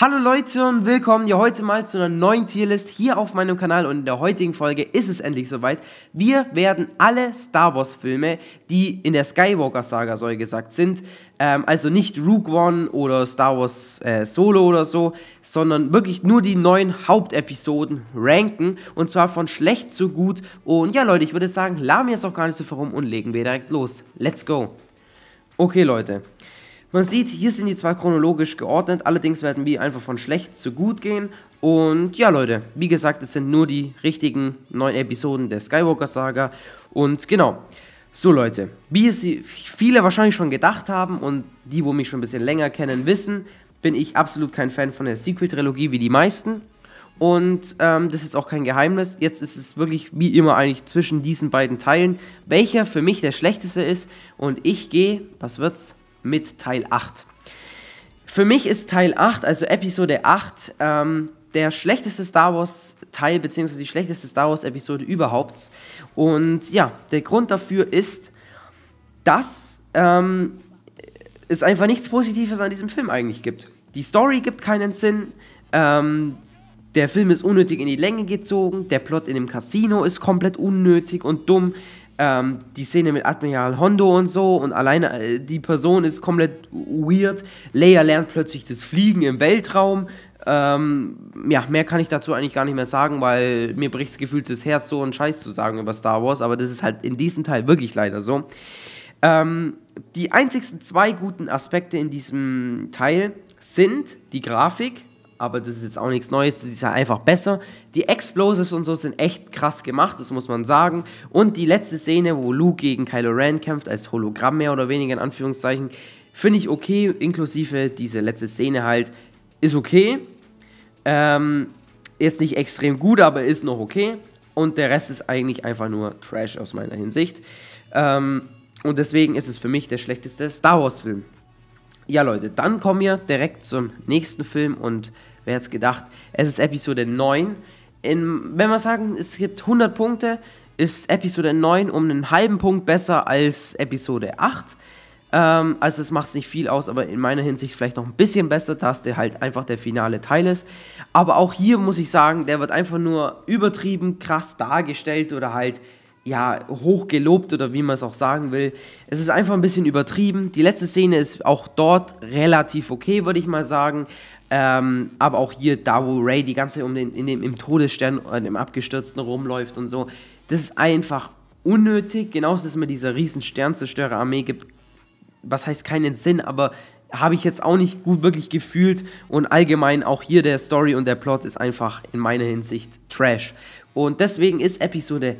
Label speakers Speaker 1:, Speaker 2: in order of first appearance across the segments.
Speaker 1: Hallo Leute und willkommen hier heute mal zu einer neuen Tierlist hier auf meinem Kanal und in der heutigen Folge ist es endlich soweit. Wir werden alle Star Wars Filme, die in der Skywalker Saga soll gesagt sind, ähm, also nicht Rogue One oder Star Wars äh, Solo oder so, sondern wirklich nur die neuen Hauptepisoden ranken und zwar von schlecht zu gut und ja Leute, ich würde sagen, lahm jetzt auch gar nicht so herum und legen wir direkt los. Let's go! Okay Leute, man sieht, hier sind die zwar chronologisch geordnet, allerdings werden wir einfach von schlecht zu gut gehen. Und ja, Leute, wie gesagt, es sind nur die richtigen neun Episoden der Skywalker Saga. Und genau. So, Leute, wie es viele wahrscheinlich schon gedacht haben und die, wo mich schon ein bisschen länger kennen, wissen, bin ich absolut kein Fan von der Sequel-Trilogie wie die meisten. Und ähm, das ist auch kein Geheimnis. Jetzt ist es wirklich wie immer eigentlich zwischen diesen beiden Teilen, welcher für mich der schlechteste ist. Und ich gehe, was wird's? mit Teil 8. Für mich ist Teil 8, also Episode 8, ähm, der schlechteste Star Wars Teil, beziehungsweise die schlechteste Star Wars Episode überhaupt. Und ja, der Grund dafür ist, dass ähm, es einfach nichts Positives an diesem Film eigentlich gibt. Die Story gibt keinen Sinn, ähm, der Film ist unnötig in die Länge gezogen, der Plot in dem Casino ist komplett unnötig und dumm, ähm, die Szene mit Admiral Hondo und so und alleine äh, die Person ist komplett weird. Leia lernt plötzlich das Fliegen im Weltraum. Ähm, ja, mehr kann ich dazu eigentlich gar nicht mehr sagen, weil mir bricht das Gefühl, das Herz so einen Scheiß zu sagen über Star Wars, aber das ist halt in diesem Teil wirklich leider so. Ähm, die einzigsten zwei guten Aspekte in diesem Teil sind die Grafik aber das ist jetzt auch nichts Neues, das ist ja einfach besser. Die Explosives und so sind echt krass gemacht, das muss man sagen. Und die letzte Szene, wo Luke gegen Kylo Ren kämpft, als Hologramm mehr oder weniger in Anführungszeichen, finde ich okay, inklusive diese letzte Szene halt, ist okay. Ähm, jetzt nicht extrem gut, aber ist noch okay. Und der Rest ist eigentlich einfach nur Trash aus meiner Hinsicht. Ähm, und deswegen ist es für mich der schlechteste Star Wars-Film. Ja, Leute, dann kommen wir direkt zum nächsten Film und wer jetzt gedacht, es ist Episode 9. In, wenn wir sagen, es gibt 100 Punkte, ist Episode 9 um einen halben Punkt besser als Episode 8. Ähm, also es macht nicht viel aus, aber in meiner Hinsicht vielleicht noch ein bisschen besser, dass der halt einfach der finale Teil ist. Aber auch hier muss ich sagen, der wird einfach nur übertrieben krass dargestellt oder halt ja, hochgelobt oder wie man es auch sagen will. Es ist einfach ein bisschen übertrieben. Die letzte Szene ist auch dort relativ okay, würde ich mal sagen. Ähm, aber auch hier, da wo Ray die ganze um den, in dem, im Todesstern und äh, im Abgestürzten rumläuft und so, das ist einfach unnötig. Genauso ist es mit dieser riesen Sternzerstörer-Armee gibt, was heißt keinen Sinn, aber habe ich jetzt auch nicht gut wirklich gefühlt und allgemein auch hier der Story und der Plot ist einfach in meiner Hinsicht Trash. Und deswegen ist Episode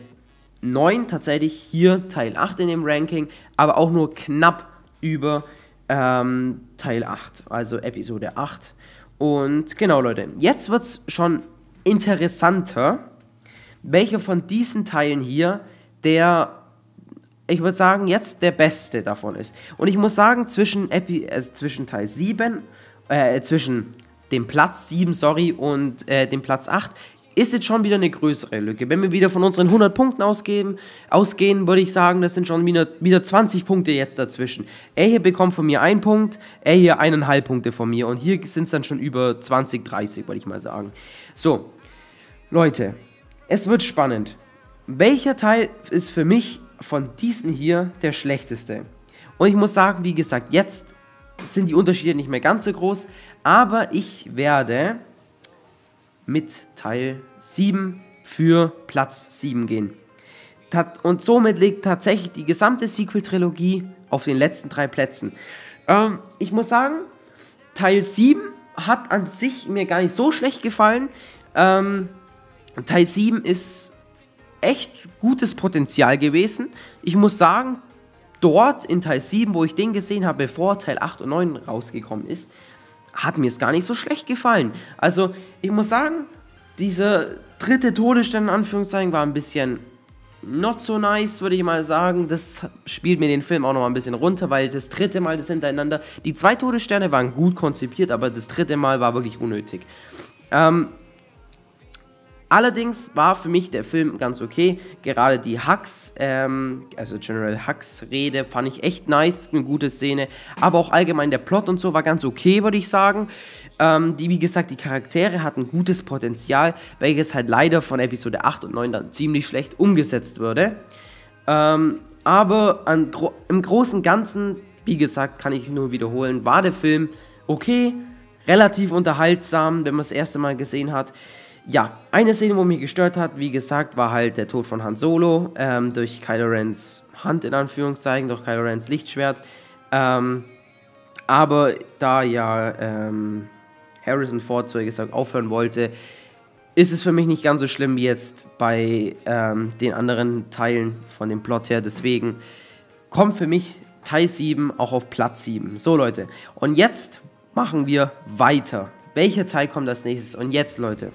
Speaker 1: 9 tatsächlich hier Teil 8 in dem Ranking, aber auch nur knapp über ähm, Teil 8, also Episode 8. Und genau Leute, jetzt wird es schon interessanter, welcher von diesen Teilen hier der, ich würde sagen, jetzt der beste davon ist. Und ich muss sagen, zwischen, Epi äh, zwischen Teil 7, äh, zwischen dem Platz 7, sorry, und äh, dem Platz 8 ist jetzt schon wieder eine größere Lücke. Wenn wir wieder von unseren 100 Punkten ausgeben, ausgehen, würde ich sagen, das sind schon wieder, wieder 20 Punkte jetzt dazwischen. Er hier bekommt von mir einen Punkt, er hier eineinhalb Punkte von mir und hier sind es dann schon über 20, 30, würde ich mal sagen. So, Leute, es wird spannend. Welcher Teil ist für mich von diesen hier der schlechteste? Und ich muss sagen, wie gesagt, jetzt sind die Unterschiede nicht mehr ganz so groß, aber ich werde mit Teil 7 für Platz 7 gehen. Und somit liegt tatsächlich die gesamte Sequel-Trilogie auf den letzten drei Plätzen. Ähm, ich muss sagen, Teil 7 hat an sich mir gar nicht so schlecht gefallen. Ähm, Teil 7 ist echt gutes Potenzial gewesen. Ich muss sagen, dort in Teil 7, wo ich den gesehen habe, bevor Teil 8 und 9 rausgekommen ist, hat mir es gar nicht so schlecht gefallen. Also ich muss sagen, diese dritte Todesstern in Anführungszeichen war ein bisschen not so nice, würde ich mal sagen. Das spielt mir den Film auch noch mal ein bisschen runter, weil das dritte Mal das hintereinander. Die zwei Todessterne waren gut konzipiert, aber das dritte Mal war wirklich unnötig. Ähm, allerdings war für mich der Film ganz okay. Gerade die Hux, ähm, also General Hux Rede, fand ich echt nice, eine gute Szene. Aber auch allgemein der Plot und so war ganz okay, würde ich sagen ähm, die, wie gesagt, die Charaktere hatten gutes Potenzial, welches halt leider von Episode 8 und 9 dann ziemlich schlecht umgesetzt wurde. Ähm, aber gro im Großen und Ganzen, wie gesagt, kann ich nur wiederholen, war der Film okay, relativ unterhaltsam, wenn man es das erste Mal gesehen hat. Ja, eine Szene, wo mich gestört hat, wie gesagt, war halt der Tod von Han Solo ähm, durch Kylo Rens Hand in Anführungszeichen, durch Kylo Rens Lichtschwert. Ähm, aber da ja ähm, Harrison Ford, so gesagt, aufhören wollte, ist es für mich nicht ganz so schlimm wie jetzt bei ähm, den anderen Teilen von dem Plot her. Deswegen kommt für mich Teil 7 auch auf Platz 7. So Leute, und jetzt machen wir weiter. Welcher Teil kommt als nächstes? Und jetzt Leute,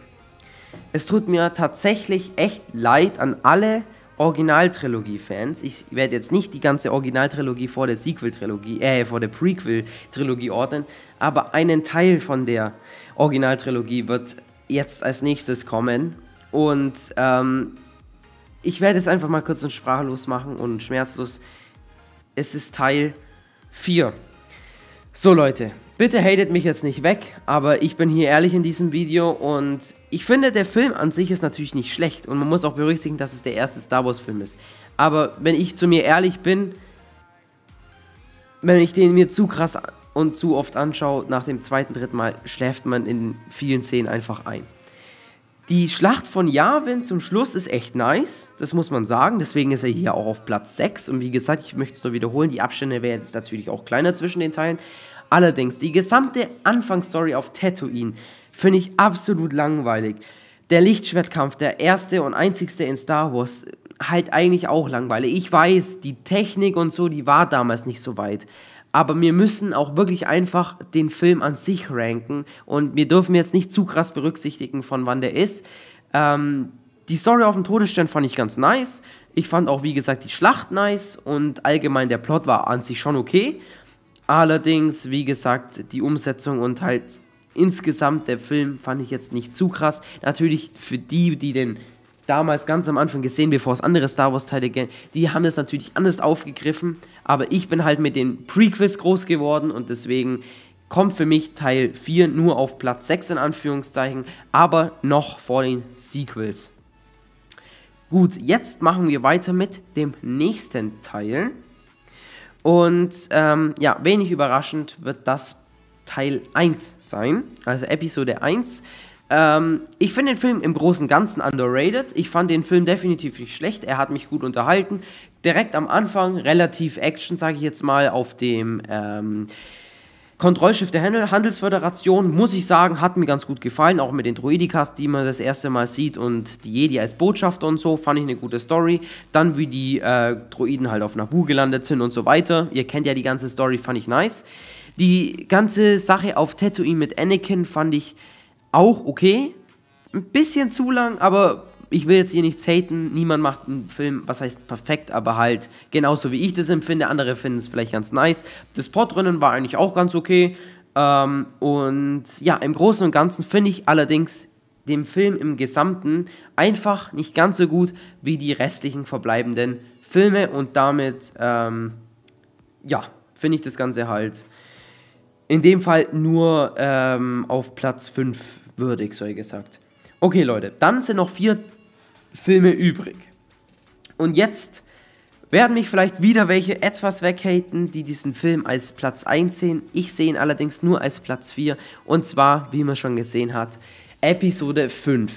Speaker 1: es tut mir tatsächlich echt leid an alle, Originaltrilogie-Fans. Ich werde jetzt nicht die ganze Originaltrilogie vor der Sequel-Trilogie, äh, vor der Prequel-Trilogie ordnen, aber einen Teil von der Originaltrilogie wird jetzt als nächstes kommen. Und ähm, ich werde es einfach mal kurz und sprachlos machen und schmerzlos. Es ist Teil 4. So Leute, Bitte hatet mich jetzt nicht weg, aber ich bin hier ehrlich in diesem Video und ich finde, der Film an sich ist natürlich nicht schlecht und man muss auch berücksichtigen, dass es der erste Star Wars Film ist. Aber wenn ich zu mir ehrlich bin, wenn ich den mir zu krass und zu oft anschaue, nach dem zweiten, dritten Mal schläft man in vielen Szenen einfach ein. Die Schlacht von Yavin zum Schluss ist echt nice, das muss man sagen. Deswegen ist er hier auch auf Platz 6. Und wie gesagt, ich möchte es nur wiederholen, die Abstände wären jetzt natürlich auch kleiner zwischen den Teilen. Allerdings, die gesamte Anfangsstory auf Tatooine finde ich absolut langweilig. Der Lichtschwertkampf, der erste und einzigste in Star Wars, halt eigentlich auch langweilig. Ich weiß, die Technik und so, die war damals nicht so weit. Aber wir müssen auch wirklich einfach den Film an sich ranken und wir dürfen jetzt nicht zu krass berücksichtigen, von wann der ist. Ähm, die Story auf dem Todesstern fand ich ganz nice. Ich fand auch, wie gesagt, die Schlacht nice und allgemein der Plot war an sich schon okay. Allerdings, wie gesagt, die Umsetzung und halt insgesamt der Film fand ich jetzt nicht zu krass. Natürlich für die, die den damals ganz am Anfang gesehen, bevor es andere Star Wars Teile gab, die haben das natürlich anders aufgegriffen, aber ich bin halt mit den Prequels groß geworden und deswegen kommt für mich Teil 4 nur auf Platz 6 in Anführungszeichen, aber noch vor den Sequels. Gut, jetzt machen wir weiter mit dem nächsten Teil. Und ähm, ja, wenig überraschend wird das Teil 1 sein, also Episode 1. Ähm, ich finde den Film im Großen und Ganzen underrated. Ich fand den Film definitiv nicht schlecht. Er hat mich gut unterhalten. Direkt am Anfang relativ Action, sage ich jetzt mal, auf dem ähm, Kontrollschiff der Handelsföderation, muss ich sagen, hat mir ganz gut gefallen. Auch mit den Droidikas, die man das erste Mal sieht und die Jedi als Botschafter und so, fand ich eine gute Story. Dann, wie die äh, Droiden halt auf Naboo gelandet sind und so weiter. Ihr kennt ja die ganze Story, fand ich nice. Die ganze Sache auf Tatooine mit Anakin fand ich auch okay. Ein bisschen zu lang, aber ich will jetzt hier nichts haten, niemand macht einen Film, was heißt perfekt, aber halt genauso wie ich das empfinde. Andere finden es vielleicht ganz nice. Das Portrennen war eigentlich auch ganz okay. Ähm, und ja, im Großen und Ganzen finde ich allerdings den Film im Gesamten einfach nicht ganz so gut wie die restlichen verbleibenden Filme und damit, ähm, ja, finde ich das Ganze halt in dem Fall nur ähm, auf Platz 5 würdig, so gesagt. Okay, Leute, dann sind noch vier Filme übrig. Und jetzt werden mich vielleicht wieder welche etwas weghaten, die diesen Film als Platz 1 sehen. Ich sehe ihn allerdings nur als Platz 4 und zwar, wie man schon gesehen hat, Episode 5.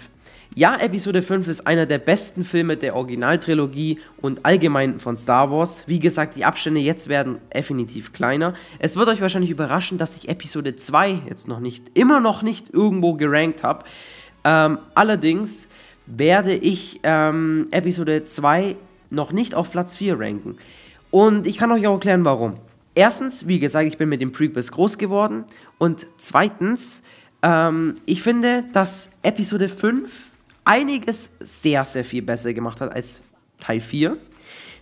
Speaker 1: Ja, Episode 5 ist einer der besten Filme der Originaltrilogie und allgemein von Star Wars. Wie gesagt, die Abstände jetzt werden definitiv kleiner. Es wird euch wahrscheinlich überraschen, dass ich Episode 2 jetzt noch nicht, immer noch nicht irgendwo gerankt habe. Ähm, allerdings werde ich ähm, Episode 2 noch nicht auf Platz 4 ranken. Und ich kann euch auch erklären, warum. Erstens, wie gesagt, ich bin mit dem Prequels groß geworden. Und zweitens, ähm, ich finde, dass Episode 5 einiges sehr, sehr viel besser gemacht hat als Teil 4.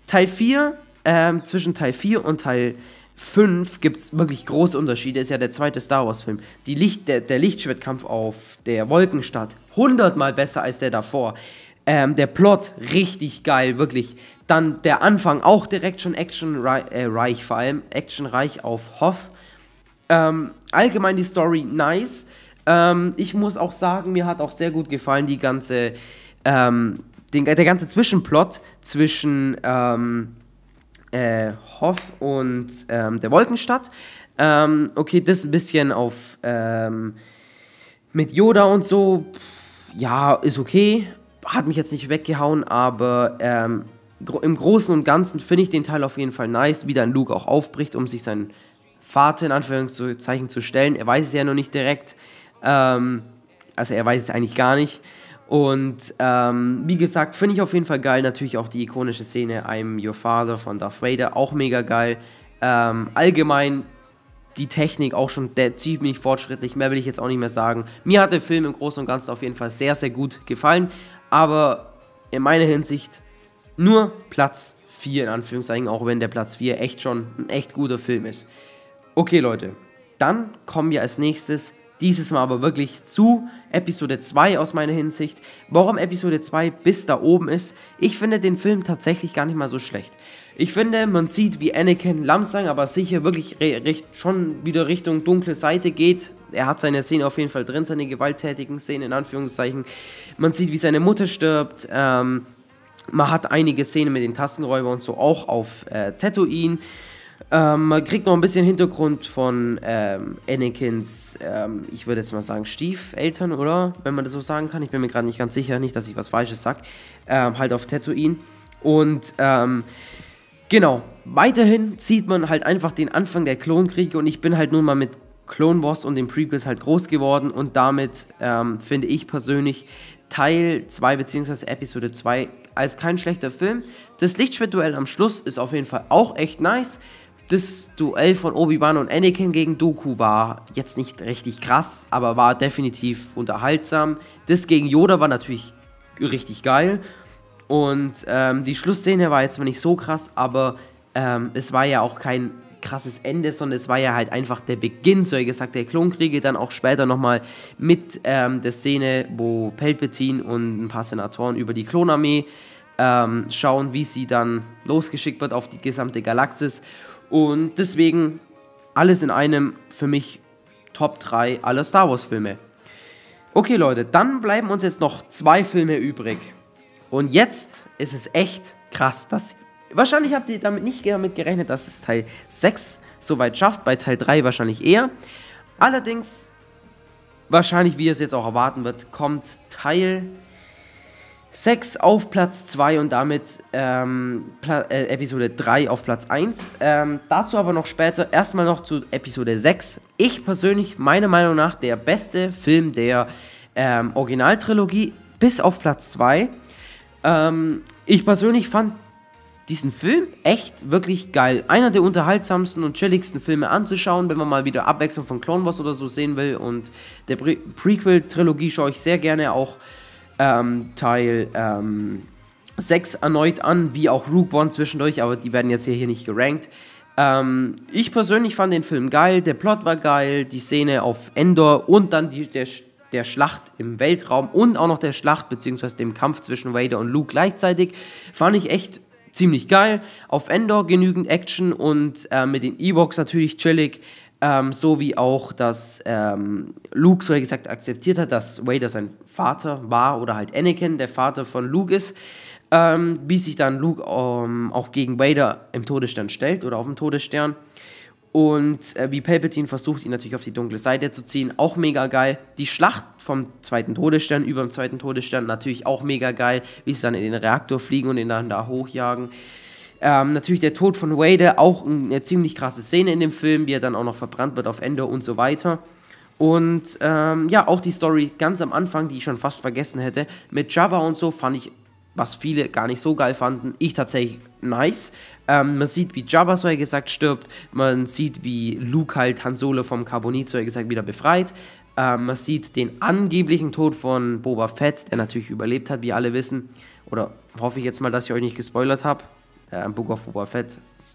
Speaker 1: Teil 4, ähm, zwischen Teil 4 und Teil 5. 5 gibt es wirklich große Unterschiede, ist ja der zweite Star Wars-Film. Licht, der, der Lichtschwertkampf auf der Wolkenstadt, 100 mal besser als der davor. Ähm, der Plot, richtig geil, wirklich. Dann der Anfang, auch direkt schon actionreich, äh, vor allem actionreich auf Hoff. Ähm, allgemein die Story, nice. Ähm, ich muss auch sagen, mir hat auch sehr gut gefallen die ganze, ähm, den, der ganze Zwischenplot zwischen ähm, äh, Hoff und ähm, der Wolkenstadt. Ähm, okay, das ein bisschen auf ähm, mit Yoda und so. ja, ist okay. Hat mich jetzt nicht weggehauen, aber ähm, gro im Großen und Ganzen finde ich den Teil auf jeden Fall nice, wie dann Luke auch aufbricht, um sich seinen Vater in Anführungszeichen zu stellen. Er weiß es ja noch nicht direkt. Ähm, also er weiß es eigentlich gar nicht. Und ähm, wie gesagt, finde ich auf jeden Fall geil. Natürlich auch die ikonische Szene I'm Your Father von Darth Vader, auch mega geil. Ähm, allgemein die Technik auch schon ziemlich fortschrittlich, mehr will ich jetzt auch nicht mehr sagen. Mir hat der Film im Großen und Ganzen auf jeden Fall sehr, sehr gut gefallen, aber in meiner Hinsicht nur Platz 4 in Anführungszeichen, auch wenn der Platz 4 echt schon ein echt guter Film ist. Okay Leute, dann kommen wir als nächstes, dieses Mal aber wirklich zu Episode 2 aus meiner Hinsicht. Warum Episode 2 bis da oben ist, ich finde den Film tatsächlich gar nicht mal so schlecht. Ich finde, man sieht, wie Anakin langsam, aber sicher wirklich schon wieder Richtung dunkle Seite geht. Er hat seine Szenen auf jeden Fall drin, seine gewalttätigen Szenen in Anführungszeichen. Man sieht, wie seine Mutter stirbt. Ähm, man hat einige Szenen mit den Tastenräubern und so auch auf äh, Tatooine. Ähm, man kriegt noch ein bisschen Hintergrund von ähm, Anakins, ähm, ich würde jetzt mal sagen, Stiefeltern, oder? Wenn man das so sagen kann. Ich bin mir gerade nicht ganz sicher, nicht, dass ich was Falsches sage. Ähm, halt auf Tatooine. Und ähm, genau, weiterhin sieht man halt einfach den Anfang der Klonkriege und ich bin halt nun mal mit Clone Wars und den Prequels halt groß geworden und damit ähm, finde ich persönlich Teil 2 bzw. Episode 2 als kein schlechter Film. Das Lichtschwertduell am Schluss ist auf jeden Fall auch echt nice das Duell von Obi-Wan und Anakin gegen Dooku war jetzt nicht richtig krass, aber war definitiv unterhaltsam. Das gegen Yoda war natürlich richtig geil. Und ähm, die Schlussszene war jetzt mal nicht so krass, aber ähm, es war ja auch kein krasses Ende, sondern es war ja halt einfach der Beginn, so wie gesagt, der Klonkriege, dann auch später nochmal mit ähm, der Szene, wo Palpatine und ein paar Senatoren über die Klonarmee ähm, schauen, wie sie dann losgeschickt wird auf die gesamte Galaxis. Und deswegen alles in einem für mich Top 3 aller Star Wars Filme. Okay Leute, dann bleiben uns jetzt noch zwei Filme übrig. Und jetzt ist es echt krass, dass wahrscheinlich habt ihr damit nicht damit gerechnet, dass es Teil 6 soweit schafft, bei Teil 3 wahrscheinlich eher. Allerdings wahrscheinlich wie ihr es jetzt auch erwarten wird, kommt Teil 6 auf Platz 2 und damit ähm, äh, Episode 3 auf Platz 1. Ähm, dazu aber noch später, erstmal noch zu Episode 6. Ich persönlich, meiner Meinung nach, der beste Film der ähm, Originaltrilogie bis auf Platz 2. Ähm, ich persönlich fand diesen Film echt wirklich geil. Einer der unterhaltsamsten und chilligsten Filme anzuschauen, wenn man mal wieder Abwechslung von Clone Wars oder so sehen will. Und der Pre Prequel-Trilogie schaue ich sehr gerne auch ähm, Teil ähm, 6 erneut an, wie auch Rogue zwischendurch, aber die werden jetzt hier, hier nicht gerankt. Ähm, ich persönlich fand den Film geil, der Plot war geil, die Szene auf Endor und dann die, der, der Schlacht im Weltraum und auch noch der Schlacht bzw. dem Kampf zwischen Vader und Luke gleichzeitig fand ich echt ziemlich geil. Auf Endor genügend Action und äh, mit den E-Box natürlich chillig. Ähm, so wie auch, dass ähm, Luke, so wie gesagt, akzeptiert hat, dass Vader sein Vater war oder halt Anakin der Vater von Luke ist, ähm, bis sich dann Luke ähm, auch gegen Vader im Todesstern stellt oder auf dem Todesstern. Und äh, wie Palpatine versucht, ihn natürlich auf die dunkle Seite zu ziehen, auch mega geil. Die Schlacht vom zweiten Todesstern über dem zweiten Todesstern natürlich auch mega geil, wie sie dann in den Reaktor fliegen und ihn dann da hochjagen. Ähm, natürlich der Tod von Wade, auch eine ziemlich krasse Szene in dem Film, wie er dann auch noch verbrannt wird auf Ende und so weiter. Und ähm, ja, auch die Story ganz am Anfang, die ich schon fast vergessen hätte, mit Jabba und so fand ich, was viele gar nicht so geil fanden, ich tatsächlich nice. Ähm, man sieht, wie Jabba, so gesagt, stirbt. Man sieht, wie Luke halt Han Solo vom Carbonit, so gesagt, wieder befreit. Ähm, man sieht den angeblichen Tod von Boba Fett, der natürlich überlebt hat, wie alle wissen. Oder hoffe ich jetzt mal, dass ich euch nicht gespoilert habe äh, Book of Boba Fett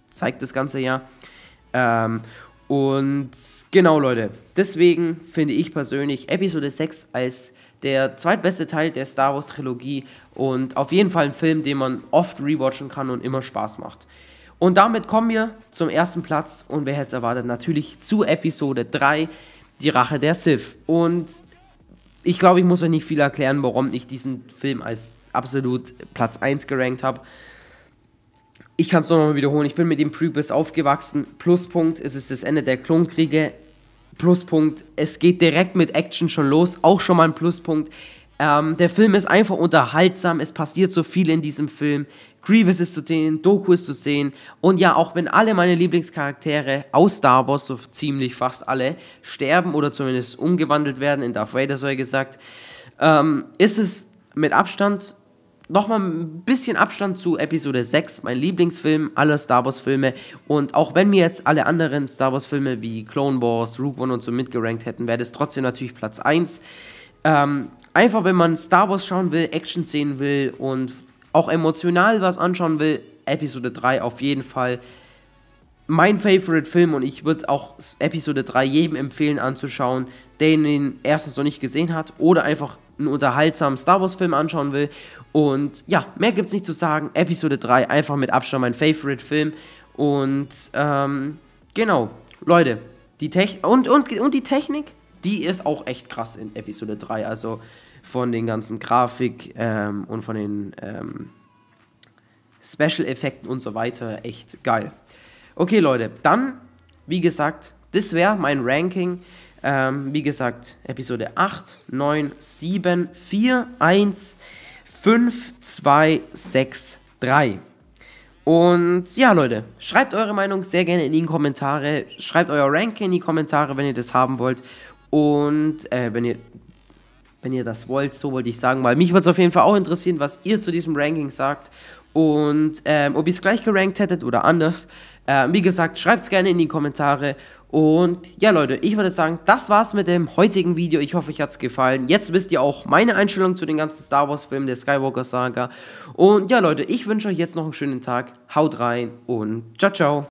Speaker 1: zeigt das Ganze ja. Ähm, und genau, Leute, deswegen finde ich persönlich Episode 6 als der zweitbeste Teil der Star Wars Trilogie und auf jeden Fall ein Film, den man oft rewatchen kann und immer Spaß macht. Und damit kommen wir zum ersten Platz und wer hätte es erwartet, natürlich zu Episode 3, die Rache der Sith. Und ich glaube, ich muss euch nicht viel erklären, warum ich diesen Film als absolut Platz 1 gerankt habe ich kann es nochmal wiederholen, ich bin mit dem Prebiss aufgewachsen. Pluspunkt, es ist das Ende der Klonkriege. Pluspunkt, es geht direkt mit Action schon los, auch schon mal ein Pluspunkt. Ähm, der Film ist einfach unterhaltsam, es passiert so viel in diesem Film. Grievous ist zu sehen, Doku ist zu sehen und ja, auch wenn alle meine Lieblingscharaktere aus Star Wars, so ziemlich fast alle, sterben oder zumindest umgewandelt werden, in Darth Vader soll gesagt, ähm, ist es mit Abstand nochmal ein bisschen Abstand zu Episode 6, mein Lieblingsfilm, aller Star Wars-Filme. Und auch wenn mir jetzt alle anderen Star Wars-Filme wie Clone Wars, Rogue One und so mitgerankt hätten, wäre das trotzdem natürlich Platz 1. Ähm, einfach, wenn man Star Wars schauen will, Action sehen will und auch emotional was anschauen will, Episode 3 auf jeden Fall mein Favorite Film und ich würde auch Episode 3 jedem empfehlen anzuschauen der ihn erstens noch nicht gesehen hat oder einfach einen unterhaltsamen Star Wars-Film anschauen will. Und ja, mehr gibt's nicht zu sagen. Episode 3, einfach mit Abstand mein Favorite-Film. Und ähm, genau, Leute, die Technik und, und, und die Technik, die ist auch echt krass in Episode 3. Also von den ganzen Grafik ähm, und von den ähm, Special-Effekten und so weiter, echt geil. Okay, Leute, dann, wie gesagt, das wäre mein Ranking. Ähm, wie gesagt, Episode 8, 9, 7, 4, 1, 5, 2, 6, 3. Und ja, Leute, schreibt eure Meinung sehr gerne in die Kommentare. Schreibt euer Ranking in die Kommentare, wenn ihr das haben wollt. Und äh, wenn ihr wenn ihr das wollt, so wollte ich sagen, weil mich würde es auf jeden Fall auch interessieren, was ihr zu diesem Ranking sagt und ähm, ob ihr es gleich gerankt hättet oder anders. Ähm, wie gesagt, schreibt es gerne in die Kommentare und ja, Leute, ich würde sagen, das war's mit dem heutigen Video. Ich hoffe, euch hat's gefallen. Jetzt wisst ihr auch meine Einstellung zu den ganzen Star Wars-Filmen, der Skywalker-Saga. Und ja, Leute, ich wünsche euch jetzt noch einen schönen Tag. Haut rein und ciao, ciao.